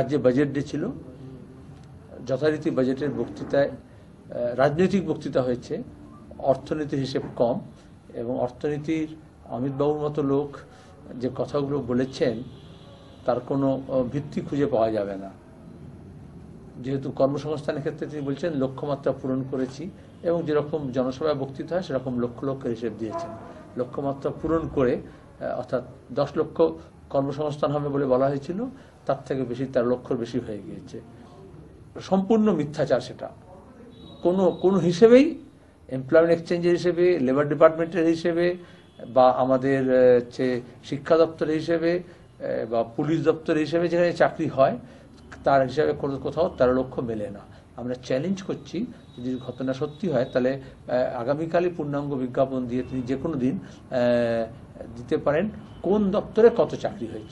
আজ যে budget day ছিল যথারীতি বাজেটের বক্তৃতায় রাজনৈতিক বক্তৃতা হয়েছে অর্থনীতির হিসেব কম এবং অর্থনীতির অমিতবাবুর মতো লোক যে কথাগুলো বলেছেন তার কোনো ভিত্তি খুঁজে পাওয়া যাবে না যেহেতু কর্মসংস্থানের ক্ষেত্রে তিনি বলছেন লক্ষ্যমাত্রা পূরণ করেছি এবং যেরকম জনসভায় বক্তৃতা হয় সেরকম লক্ষ লক্ষ হিসেব দিয়েছেন লক্ষ্যমাত্রা পূরণ করে অর্থাৎ দশ লক্ষ কর্মসংস্থান হবে বলে বলা হয়েছিল তার থেকে বেশি তার লক্ষ্য বেশি হয়ে গিয়েছে সম্পূর্ণ মিথ্যাচার সেটা কোনো কোনো হিসেবেই এমপ্লয়মেন্ট এক্সচেঞ্জের হিসেবে লেবার ডিপার্টমেন্টের হিসেবে বা আমাদের হচ্ছে শিক্ষা দপ্তরের হিসেবে বা পুলিশ দপ্তরের হিসেবে যেখানে চাকরি হয় তার হিসাবে কোনো কোথাও তেরো লক্ষ্য মেলে না আমরা চ্যালেঞ্জ করছি যদি ঘটনা সত্যি হয় তাহলে আগামীকালই পূর্ণাঙ্গ বিজ্ঞাপন দিয়ে তিনি যে কোনো দিন দিতে পারেন কোন দপ্তরে কত চাকরি হয়েছে